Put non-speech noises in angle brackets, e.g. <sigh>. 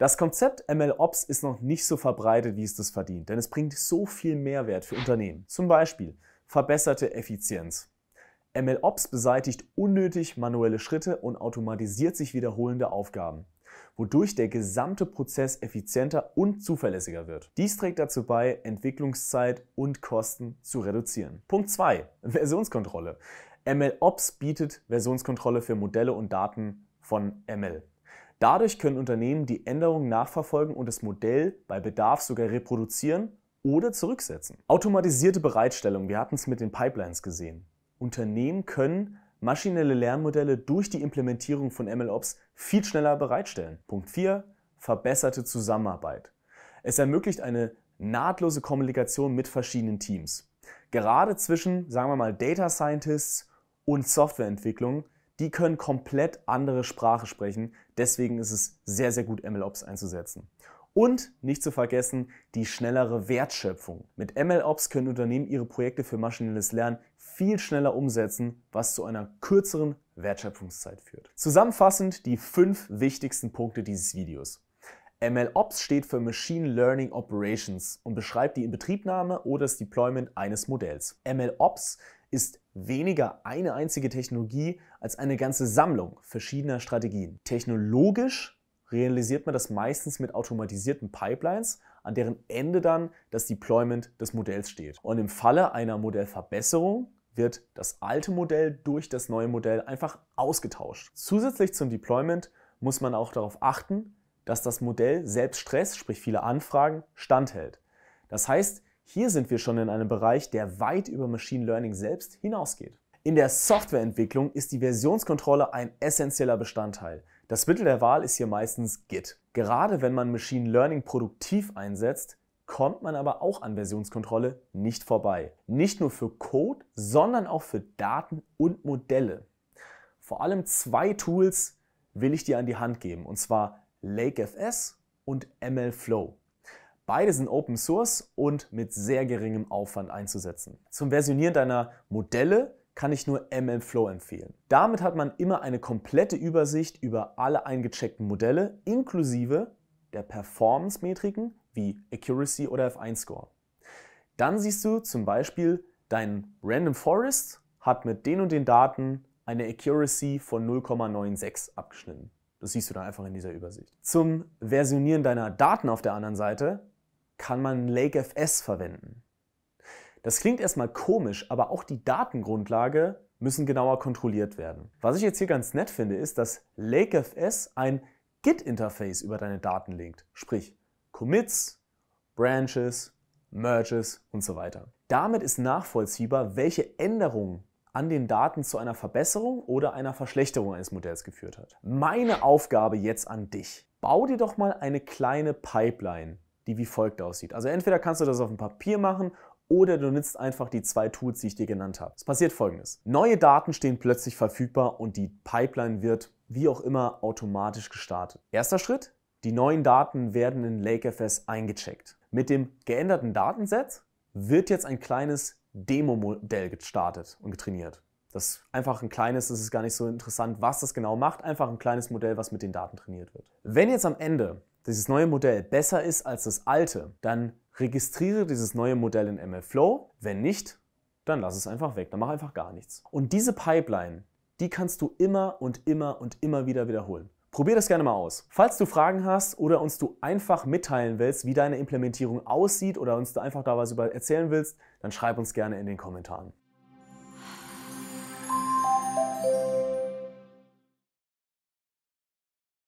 Das Konzept MLOps ist noch nicht so verbreitet, wie es das verdient, denn es bringt so viel Mehrwert für Unternehmen. Zum Beispiel verbesserte Effizienz. MLOps beseitigt unnötig manuelle Schritte und automatisiert sich wiederholende Aufgaben, wodurch der gesamte Prozess effizienter und zuverlässiger wird. Dies trägt dazu bei, Entwicklungszeit und Kosten zu reduzieren. Punkt 2. <laughs> Versionskontrolle. MLOps bietet Versionskontrolle für Modelle und Daten von ML. Dadurch können Unternehmen die Änderungen nachverfolgen und das Modell bei Bedarf sogar reproduzieren oder zurücksetzen. Automatisierte Bereitstellung, wir hatten es mit den Pipelines gesehen. Unternehmen können maschinelle Lernmodelle durch die Implementierung von MLOps viel schneller bereitstellen. Punkt 4. Verbesserte Zusammenarbeit. Es ermöglicht eine nahtlose Kommunikation mit verschiedenen Teams. Gerade zwischen, sagen wir mal, Data Scientists und Softwareentwicklung die können komplett andere Sprache sprechen. Deswegen ist es sehr, sehr gut, MLOps einzusetzen. Und nicht zu vergessen, die schnellere Wertschöpfung. Mit MLOps können Unternehmen ihre Projekte für maschinelles Lernen viel schneller umsetzen, was zu einer kürzeren Wertschöpfungszeit führt. Zusammenfassend die fünf wichtigsten Punkte dieses Videos. MLOps steht für Machine Learning Operations und beschreibt die Inbetriebnahme oder das Deployment eines Modells. MLOps ist weniger eine einzige Technologie als eine ganze Sammlung verschiedener Strategien. Technologisch realisiert man das meistens mit automatisierten Pipelines, an deren Ende dann das Deployment des Modells steht. Und im Falle einer Modellverbesserung wird das alte Modell durch das neue Modell einfach ausgetauscht. Zusätzlich zum Deployment muss man auch darauf achten, dass das Modell selbst Stress, sprich viele Anfragen, standhält. Das heißt, hier sind wir schon in einem Bereich, der weit über Machine Learning selbst hinausgeht. In der Softwareentwicklung ist die Versionskontrolle ein essentieller Bestandteil. Das Mittel der Wahl ist hier meistens Git. Gerade wenn man Machine Learning produktiv einsetzt, kommt man aber auch an Versionskontrolle nicht vorbei. Nicht nur für Code, sondern auch für Daten und Modelle. Vor allem zwei Tools will ich dir an die Hand geben, und zwar LakeFS und MLflow. Beide sind Open Source und mit sehr geringem Aufwand einzusetzen. Zum Versionieren deiner Modelle kann ich nur MMFlow empfehlen. Damit hat man immer eine komplette Übersicht über alle eingecheckten Modelle inklusive der Performance-Metriken wie Accuracy oder F1-Score. Dann siehst du zum Beispiel, dein Random Forest hat mit den und den Daten eine Accuracy von 0,96 abgeschnitten. Das siehst du dann einfach in dieser Übersicht. Zum Versionieren deiner Daten auf der anderen Seite kann man LakeFS verwenden. Das klingt erstmal komisch, aber auch die Datengrundlage müssen genauer kontrolliert werden. Was ich jetzt hier ganz nett finde, ist, dass LakeFS ein Git-Interface über deine Daten legt, sprich Commits, Branches, Merges und so weiter. Damit ist nachvollziehbar, welche Änderungen an den Daten zu einer Verbesserung oder einer Verschlechterung eines Modells geführt hat. Meine Aufgabe jetzt an dich. Bau dir doch mal eine kleine Pipeline die wie folgt aussieht. Also entweder kannst du das auf dem Papier machen oder du nutzt einfach die zwei Tools, die ich dir genannt habe. Es passiert folgendes. Neue Daten stehen plötzlich verfügbar und die Pipeline wird wie auch immer automatisch gestartet. Erster Schritt, die neuen Daten werden in LakeFS eingecheckt. Mit dem geänderten Datenset wird jetzt ein kleines Demo-Modell gestartet und getrainiert. Das ist einfach ein kleines, das ist gar nicht so interessant, was das genau macht, einfach ein kleines Modell, was mit den Daten trainiert wird. Wenn jetzt am Ende dieses neue Modell besser ist als das alte, dann registriere dieses neue Modell in MLflow. Wenn nicht, dann lass es einfach weg, dann mach einfach gar nichts. Und diese Pipeline, die kannst du immer und immer und immer wieder wiederholen. Probier das gerne mal aus. Falls du Fragen hast oder uns du einfach mitteilen willst, wie deine Implementierung aussieht oder uns du einfach da was über erzählen willst, dann schreib uns gerne in den Kommentaren.